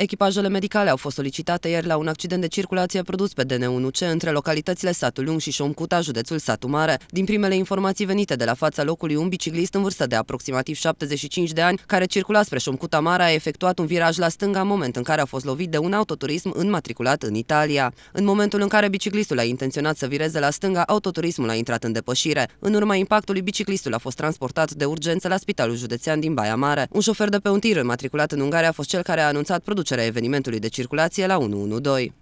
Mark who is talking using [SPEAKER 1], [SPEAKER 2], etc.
[SPEAKER 1] Echipajele medicale au fost solicitate ieri la un accident de circulație produs pe DN1C între localitățile Satul Lung și Șomcuta, județul Satu Mare. Din primele informații venite de la fața locului, un biciclist în vârstă de aproximativ 75 de ani, care circula spre Șomcuta Mare, a efectuat un viraj la stânga în moment în care a fost lovit de un autoturism înmatriculat în Italia. În momentul în care biciclistul a intenționat să vireze la stânga, autoturismul a intrat în depășire. În urma impactului, biciclistul a fost transportat de urgență la Spitalul Județean din Baia Mare. Un șofer de pe un tir înmatriculat în Ungaria a fost cel care a anunțat producerea reducerea evenimentului de circulație la 112.